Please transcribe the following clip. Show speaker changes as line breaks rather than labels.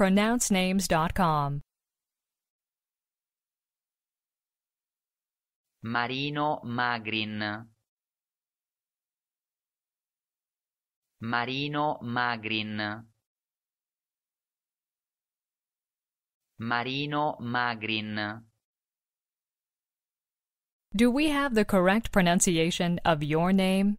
pronouncenames.com.
Marino Magrin Marino Magrin Marino Magrin
Do we have the correct pronunciation of your name?